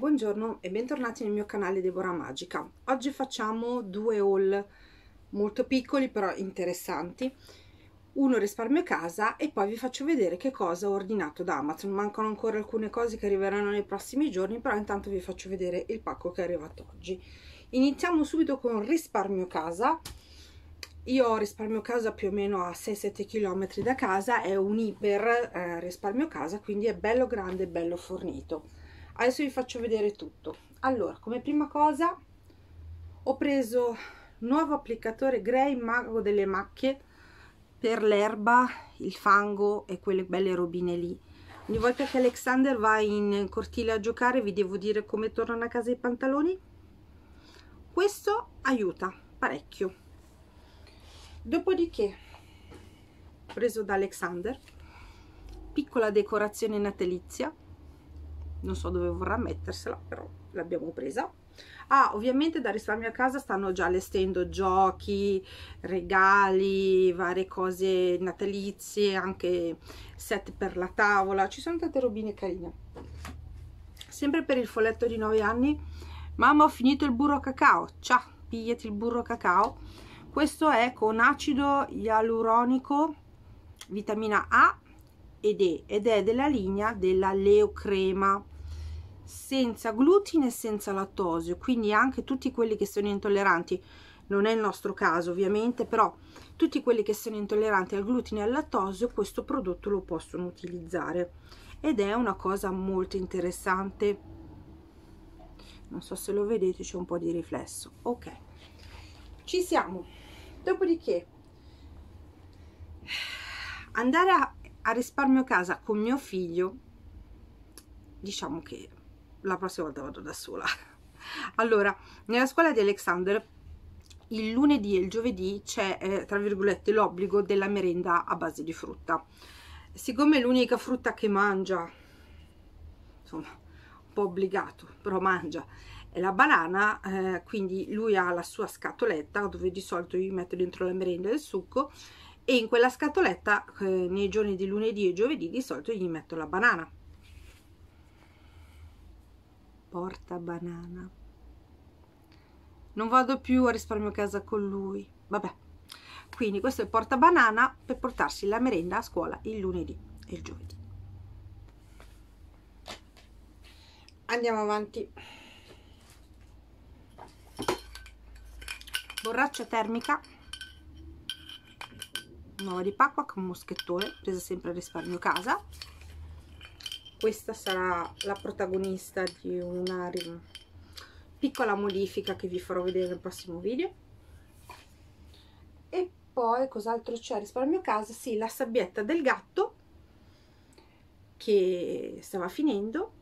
Buongiorno e bentornati nel mio canale Deborah Magica. Oggi facciamo due haul molto piccoli però interessanti. Uno risparmio casa e poi vi faccio vedere che cosa ho ordinato da Amazon. Mancano ancora alcune cose che arriveranno nei prossimi giorni, però intanto vi faccio vedere il pacco che è arrivato oggi. Iniziamo subito con risparmio casa. Io ho risparmio casa più o meno a 6-7 km da casa, è un iper eh, risparmio casa, quindi è bello grande e bello fornito adesso vi faccio vedere tutto allora come prima cosa ho preso nuovo applicatore grey mago delle macchie per l'erba il fango e quelle belle robine lì ogni volta che Alexander va in cortile a giocare vi devo dire come tornano a casa i pantaloni questo aiuta parecchio dopodiché preso da Alexander piccola decorazione natalizia non so dove vorrà mettersela però l'abbiamo presa ah ovviamente da risparmio a casa stanno già allestendo giochi regali varie cose natalizie anche set per la tavola ci sono tante robine carine sempre per il folletto di 9 anni mamma ho finito il burro cacao ciao pigliati il burro cacao questo è con acido ialuronico vitamina A ed è, ed è della linea della Leocrema senza glutine e senza lattosio quindi anche tutti quelli che sono intolleranti non è il nostro caso ovviamente però tutti quelli che sono intolleranti al glutine e al lattosio questo prodotto lo possono utilizzare ed è una cosa molto interessante non so se lo vedete c'è un po' di riflesso ok ci siamo dopodiché andare a, a risparmio casa con mio figlio diciamo che la prossima volta vado da sola allora nella scuola di Alexander il lunedì e il giovedì c'è eh, tra virgolette l'obbligo della merenda a base di frutta siccome l'unica frutta che mangia insomma un po' obbligato però mangia è la banana eh, quindi lui ha la sua scatoletta dove di solito io metto dentro la merenda e il succo e in quella scatoletta eh, nei giorni di lunedì e giovedì di solito gli metto la banana porta banana. Non vado più a risparmio casa con lui. Vabbè. Quindi questo è il porta banana per portarsi la merenda a scuola il lunedì e il giovedì. Andiamo avanti. Borraccia termica nuova di pacqua con moschettone, presa sempre a risparmio casa questa sarà la protagonista di una piccola modifica che vi farò vedere nel prossimo video e poi cos'altro c'è risparmio casa sì la sabbietta del gatto che stava finendo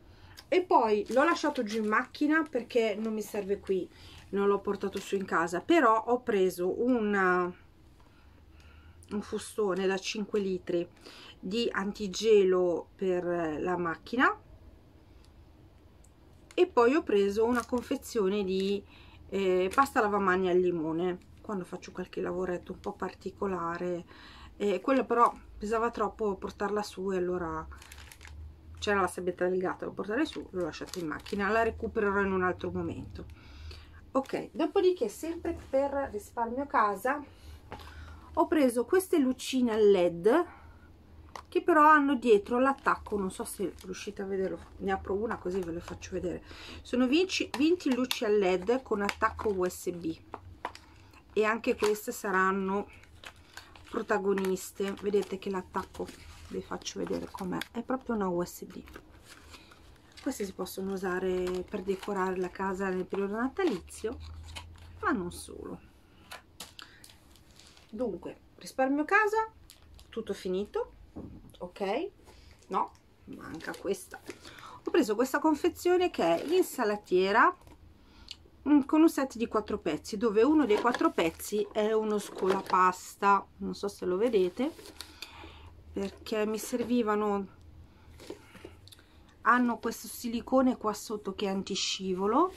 e poi l'ho lasciato giù in macchina perché non mi serve qui non l'ho portato su in casa però ho preso una, un fustone da 5 litri di antigelo per eh, la macchina e poi ho preso una confezione di eh, pasta lavamani al limone quando faccio qualche lavoretto un po' particolare eh, quella però pesava troppo portarla su e allora c'era la sabbietta legata, l'ho portata su, l'ho lasciata in macchina, la recupererò in un altro momento. Ok, dopodiché sempre per risparmio casa ho preso queste lucine LED che però hanno dietro l'attacco non so se riuscite a vederlo ne apro una così ve le faccio vedere sono 20, 20 luci a led con attacco usb e anche queste saranno protagoniste vedete che l'attacco vi faccio vedere com'è è proprio una usb queste si possono usare per decorare la casa nel periodo natalizio ma non solo dunque risparmio casa tutto finito ok no manca questa ho preso questa confezione che è l'insalatiera mm, con un set di quattro pezzi dove uno dei quattro pezzi è uno scolapasta non so se lo vedete perché mi servivano hanno questo silicone qua sotto che è antiscivolo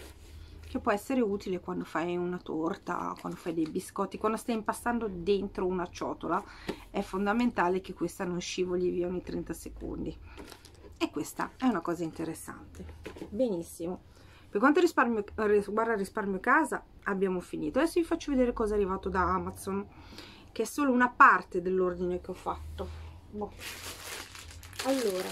che può essere utile quando fai una torta, quando fai dei biscotti, quando stai impastando dentro una ciotola è fondamentale che questa non scivoli via ogni 30 secondi e questa è una cosa interessante benissimo per quanto riguarda il risparmio casa, abbiamo finito. Adesso vi faccio vedere cosa è arrivato da Amazon, che è solo una parte dell'ordine che ho fatto. Boh. Allora,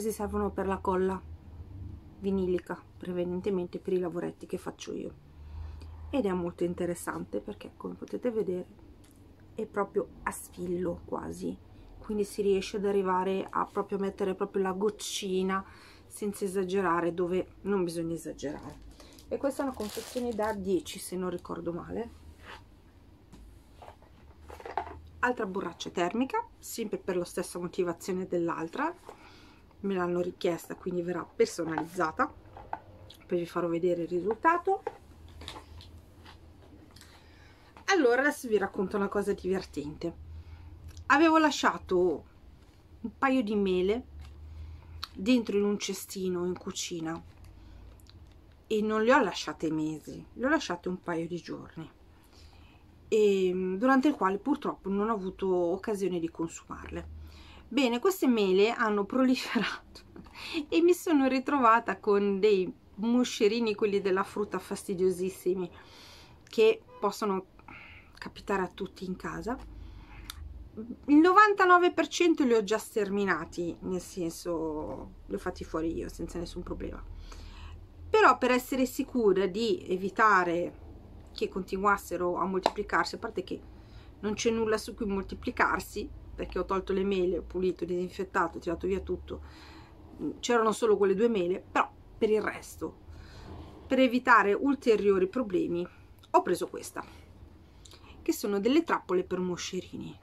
questi servono per la colla vinilica prevalentemente per i lavoretti che faccio io ed è molto interessante perché come potete vedere è proprio a sfillo quasi quindi si riesce ad arrivare a proprio mettere proprio la goccina senza esagerare dove non bisogna esagerare e questa è una confezione da 10 se non ricordo male altra borraccia termica sempre per la stessa motivazione dell'altra me l'hanno richiesta quindi verrà personalizzata poi vi farò vedere il risultato allora adesso vi racconto una cosa divertente avevo lasciato un paio di mele dentro in un cestino in cucina e non le ho lasciate mesi le ho lasciate un paio di giorni e mm, durante il quale purtroppo non ho avuto occasione di consumarle bene queste mele hanno proliferato e mi sono ritrovata con dei moscerini quelli della frutta fastidiosissimi che possono capitare a tutti in casa il 99% li ho già sterminati nel senso li ho fatti fuori io senza nessun problema però per essere sicura di evitare che continuassero a moltiplicarsi a parte che non c'è nulla su cui moltiplicarsi perché ho tolto le mele, ho pulito, disinfettato, ho tirato via tutto. Mm, c'erano solo quelle due mele, però per il resto, per evitare ulteriori problemi, ho preso questa, che sono delle trappole per moscerini.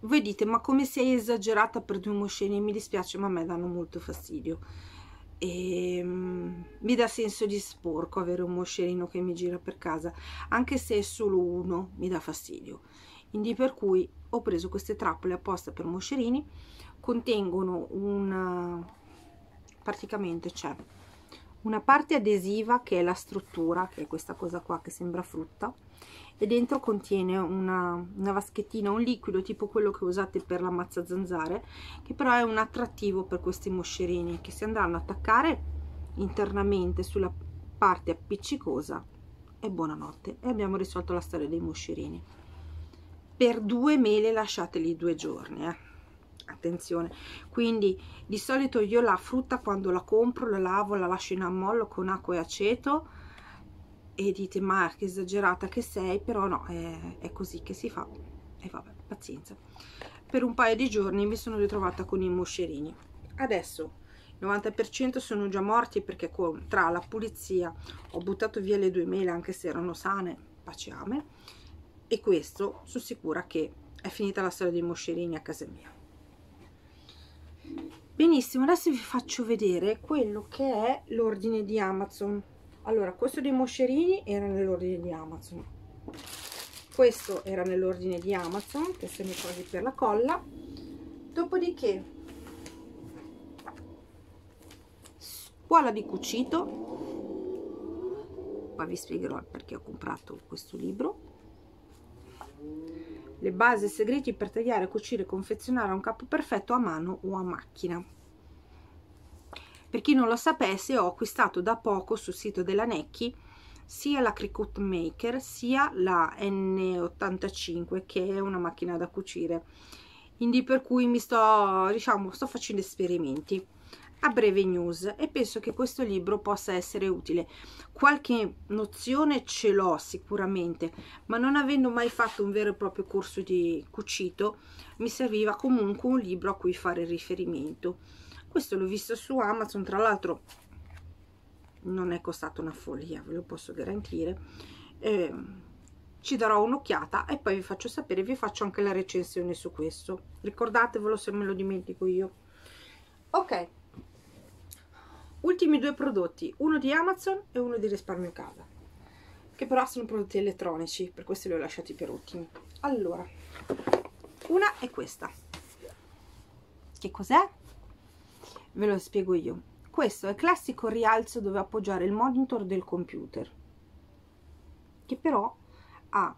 Voi dite, ma come sei esagerata per due moscerini? Mi dispiace, ma a me danno molto fastidio. E, um, mi dà senso di sporco avere un moscerino che mi gira per casa, anche se è solo uno, mi dà fastidio quindi per cui ho preso queste trappole apposta per moscerini contengono un eh, praticamente c'è una parte adesiva che è la struttura che è questa cosa qua che sembra frutta e dentro contiene una, una vaschettina, un liquido tipo quello che usate per la mazza zanzare che però è un attrattivo per questi moscerini che si andranno a attaccare internamente sulla parte appiccicosa e buonanotte e abbiamo risolto la storia dei moscerini per due mele lasciateli due giorni eh. attenzione quindi di solito io la frutta quando la compro la lavo la lascio in ammollo con acqua e aceto e dite ma che esagerata che sei però no è, è così che si fa e vabbè pazienza per un paio di giorni mi sono ritrovata con i moscerini adesso il 90% sono già morti perché con, tra la pulizia ho buttato via le due mele anche se erano sane, paciame e questo sono sicura che è finita la storia dei moscerini a casa mia benissimo adesso vi faccio vedere quello che è l'ordine di amazon allora questo dei moscerini era nell'ordine di amazon questo era nell'ordine di amazon che sono i cosi per la colla dopodiché scuola di cucito qua vi spiegherò perché ho comprato questo libro le basi segreti per tagliare, cucire e confezionare un capo perfetto a mano o a macchina. Per chi non lo sapesse, ho acquistato da poco sul sito della Necchi sia la Cricut Maker sia la N85 che è una macchina da cucire. Quindi per cui mi sto, diciamo, sto facendo esperimenti a breve news e penso che questo libro possa essere utile. Qualche nozione ce l'ho sicuramente, ma non avendo mai fatto un vero e proprio corso di cucito, mi serviva comunque un libro a cui fare riferimento. Questo l'ho visto su Amazon, tra l'altro non è costato una follia, ve lo posso garantire. Eh, ci darò un'occhiata e poi vi faccio sapere, vi faccio anche la recensione su questo. Ricordatevelo se me lo dimentico io. Ok, ultimi due prodotti, uno di Amazon e uno di Risparmio Casa, che però sono prodotti elettronici, per questo li ho lasciati per ultimi. Allora, una è questa. Che cos'è? Ve lo spiego io. Questo è il classico rialzo dove appoggiare il monitor del computer, che però ha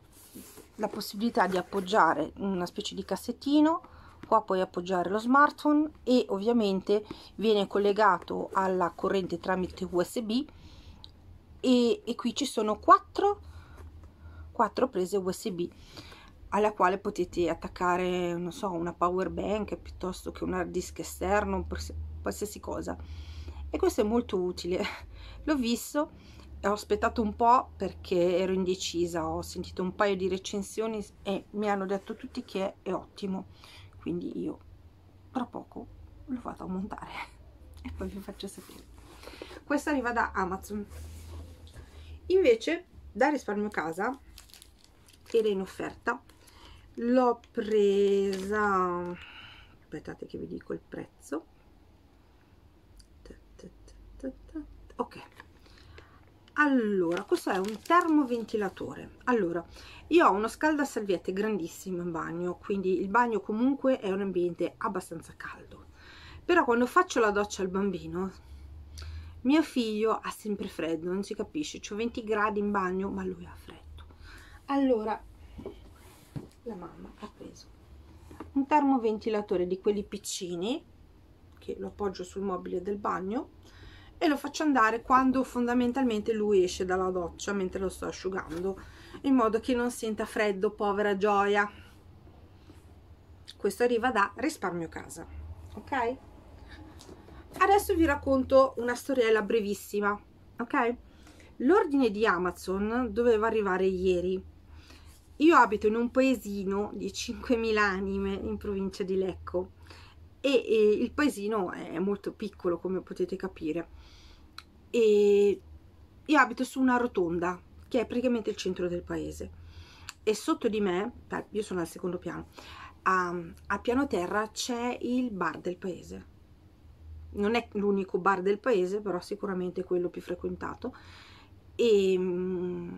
la possibilità di appoggiare una specie di cassettino qua puoi appoggiare lo smartphone e ovviamente viene collegato alla corrente tramite usb e, e qui ci sono quattro, 4 prese usb alla quale potete attaccare non so una power bank piuttosto che un hard disk esterno qualsiasi cosa e questo è molto utile l'ho visto ho aspettato un po' perché ero indecisa ho sentito un paio di recensioni e mi hanno detto tutti che è ottimo quindi io tra poco lo vado a montare e poi vi faccio sapere questo arriva da Amazon invece da risparmio casa era in offerta l'ho presa aspettate che vi dico il prezzo ok allora questo è un termoventilatore allora io ho uno scaldasalviette grandissimo in bagno quindi il bagno comunque è un ambiente abbastanza caldo però quando faccio la doccia al bambino mio figlio ha sempre freddo non si capisce c'ho 20 gradi in bagno ma lui ha freddo allora la mamma ha preso un termoventilatore di quelli piccini che lo appoggio sul mobile del bagno e lo faccio andare quando fondamentalmente lui esce dalla doccia mentre lo sto asciugando in modo che non senta freddo povera gioia questo arriva da risparmio casa ok adesso vi racconto una storiella brevissima ok l'ordine di amazon doveva arrivare ieri io abito in un paesino di 5.000 anime in provincia di Lecco e, e il paesino è molto piccolo come potete capire e io abito su una rotonda che è praticamente il centro del paese e sotto di me, io sono al secondo piano, a, a piano terra c'è il bar del paese. Non è l'unico bar del paese, però sicuramente quello più frequentato. E, mm,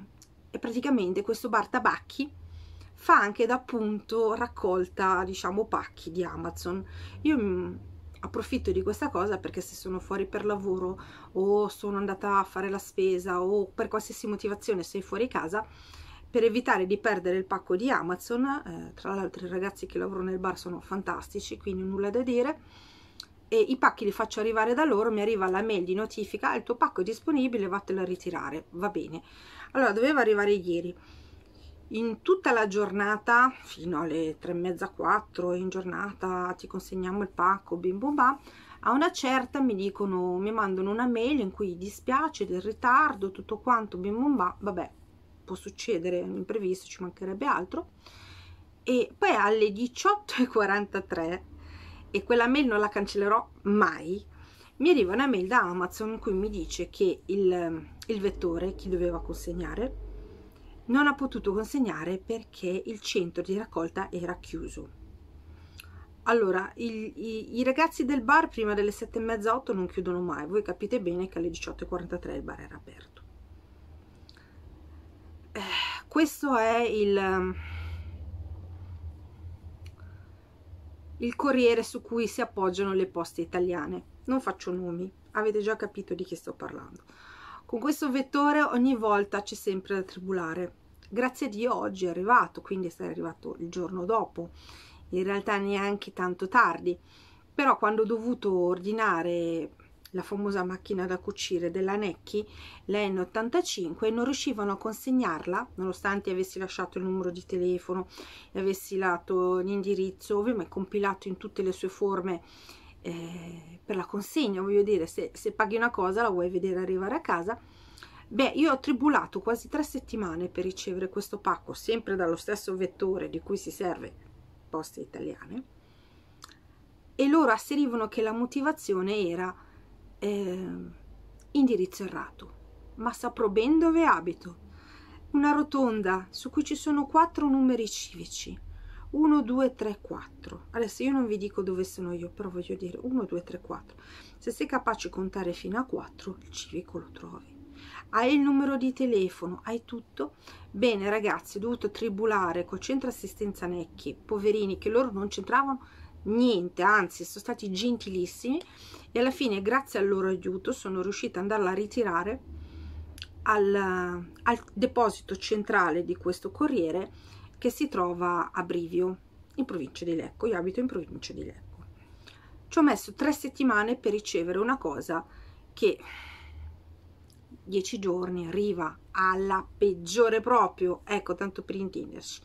e praticamente questo bar tabacchi fa anche da punto raccolta, diciamo, pacchi di Amazon. Io mm, approfitto di questa cosa perché se sono fuori per lavoro o sono andata a fare la spesa o per qualsiasi motivazione sei fuori casa per evitare di perdere il pacco di Amazon eh, tra l'altro i ragazzi che lavorano nel bar sono fantastici quindi nulla da dire e i pacchi li faccio arrivare da loro mi arriva la mail di notifica ah, il tuo pacco è disponibile vattelo a ritirare va bene allora doveva arrivare ieri in tutta la giornata fino alle tre e mezza quattro in giornata ti consegniamo il pacco bim bum bam a una certa mi dicono mi mandano una mail in cui dispiace del ritardo tutto quanto bim bum bam vabbè può succedere è un imprevisto ci mancherebbe altro e poi alle 18.43 e quella mail non la cancellerò mai mi arriva una mail da Amazon in cui mi dice che il, il vettore chi doveva consegnare non ha potuto consegnare perché il centro di raccolta era chiuso. Allora, il, i, i, ragazzi del bar prima delle 7 e mezza 8 non chiudono mai, voi capite bene che alle 18.43 il bar era aperto. Eh, questo è il, il corriere su cui si appoggiano le poste italiane. Non faccio nomi, avete già capito di chi sto parlando con questo vettore ogni volta c'è sempre da tribulare. Grazie a Dio oggi è arrivato, quindi sarei arrivato il giorno dopo, in realtà neanche tanto tardi. Però quando ho dovuto ordinare la famosa macchina da cucire della Necchi, la N85, non riuscivano a consegnarla, nonostante avessi lasciato il numero di telefono e avessi dato l'indirizzo, ovviamente compilato in tutte le sue forme eh, per la consegna, voglio dire, se, se paghi una cosa la vuoi vedere arrivare a casa. Beh, io ho tribulato quasi tre settimane per ricevere questo pacco, sempre dallo stesso vettore di cui si serve poste italiane, e loro asserivano che la motivazione era eh, indirizzo errato. Ma saprò ben dove abito. Una rotonda su cui ci sono quattro numeri civici 1 2 3 4 adesso io non vi dico dove sono io però voglio dire 1 2 3 4 se sei capace di contare fino a 4 il civico lo trovi hai il numero di telefono hai tutto bene ragazzi ho dovuto tribulare col centro assistenza Necchi poverini che loro non c'entravano niente anzi sono stati gentilissimi e alla fine grazie al loro aiuto sono riuscita ad andarla a ritirare al, al deposito centrale di questo corriere che si trova a Brivio, in provincia di Lecco. Io abito in provincia di Lecco. Ci ho messo tre settimane per ricevere una cosa che dieci giorni arriva alla peggiore proprio. Ecco, tanto per intenderci.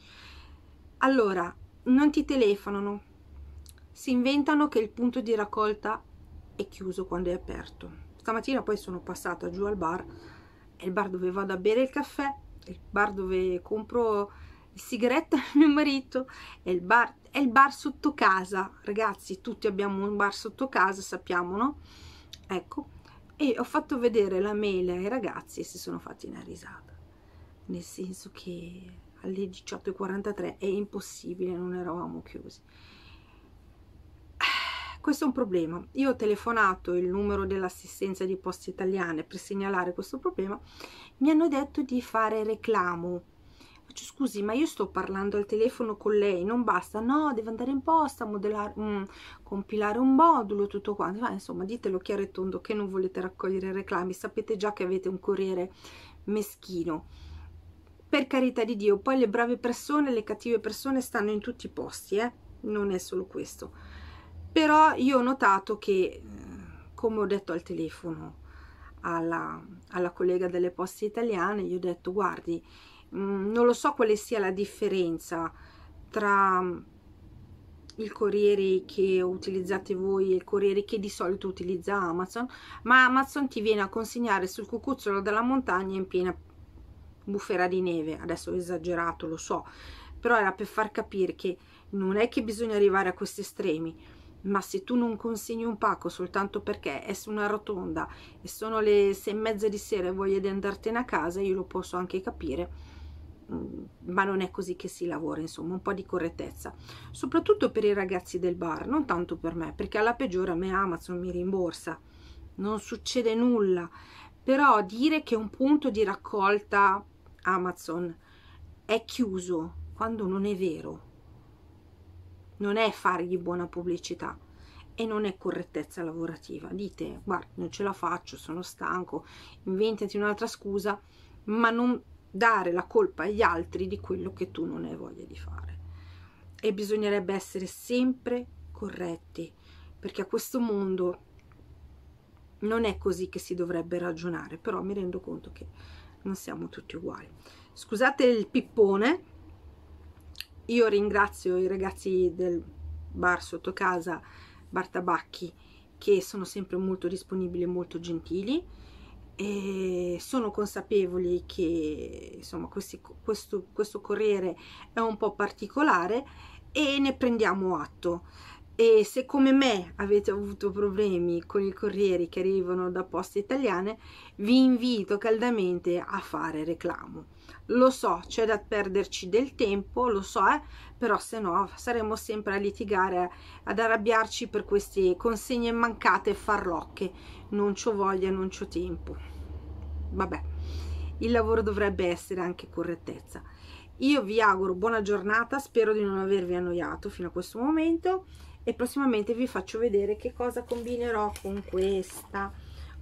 Allora, non ti telefonano, si inventano che il punto di raccolta è chiuso quando è aperto. Stamattina poi sono passata giù al bar, è il bar dove vado a bere il caffè, il bar dove compro sigaretta a mio marito e il bar, è il bar sotto casa, ragazzi tutti abbiamo un bar sotto casa, sappiamo no? Ecco, e ho fatto vedere la mail ai ragazzi e si sono fatti una risata, nel senso che alle 18.43 è impossibile, non eravamo chiusi. Ah, questo è un problema. Io ho telefonato il numero dell'assistenza di poste italiane per segnalare questo problema. Mi hanno detto di fare reclamo faccio scusi ma io sto parlando al telefono con lei non basta no deve andare in posta modellare mm, compilare un modulo tutto quanto ma insomma ditelo chiaro e tondo che non volete raccogliere reclami sapete già che avete un corriere meschino per carità di dio poi le brave persone le cattive persone stanno in tutti i posti eh? non è solo questo però io ho notato che eh, come ho detto al telefono alla, alla collega delle poste italiane gli ho detto guardi Mm, non lo so quale sia la differenza tra mm, il Corriere che utilizzate voi e il Corriere che di solito utilizza Amazon, ma Amazon ti viene a consegnare sul cucuzzolo della montagna in piena bufera di neve. Adesso ho esagerato, lo so, però era per far capire che non è che bisogna arrivare a questi estremi, ma se tu non consegni un pacco soltanto perché è su una rotonda e sono le sei e mezza di sera e voglia di andartene a casa, io lo posso anche capire Mm, ma non è così che si lavora, insomma, un po' di correttezza, soprattutto per i ragazzi del bar, non tanto per me, perché alla peggiore a me Amazon mi rimborsa, non succede nulla, però dire che un punto di raccolta Amazon è chiuso quando non è vero, non è fargli buona pubblicità e non è correttezza lavorativa. Dite, guarda, non ce la faccio, sono stanco, inventati un'altra scusa, ma non dare la colpa agli altri di quello che tu non hai voglia di fare. E bisognerebbe essere sempre corretti, perché a questo mondo non è così che si dovrebbe ragionare, però mi rendo conto che non siamo tutti uguali. Scusate il pippone, io ringrazio i ragazzi del bar sotto casa, Bar Tabacchi, che sono sempre molto disponibili e molto gentili e sono consapevoli che insomma questi, questo, questo corriere è un po' particolare e ne prendiamo atto e se come me avete avuto problemi con i corrieri che arrivano da poste italiane vi invito caldamente a fare reclamo lo so c'è da perderci del tempo lo so eh, però se no saremo sempre a litigare ad arrabbiarci per queste consegne mancate e farlocche non c'ho voglia non c'ho tempo vabbè il lavoro dovrebbe essere anche correttezza io vi auguro buona giornata spero di non avervi annoiato fino a questo momento e prossimamente vi faccio vedere che cosa combinerò con questa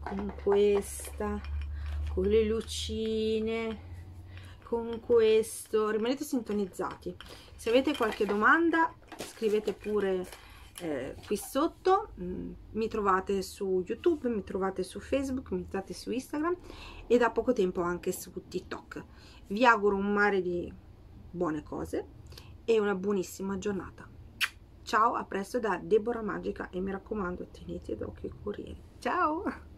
con questa con le lucine con questo rimanete sintonizzati se avete qualche domanda scrivete pure eh, qui sotto mm, mi trovate su youtube mi trovate su facebook mi trovate su instagram e da poco tempo anche su tiktok vi auguro un mare di buone cose e una buonissima giornata ciao a presto da Deborah Magica e mi raccomando tenete d'occhio i corrieri ciao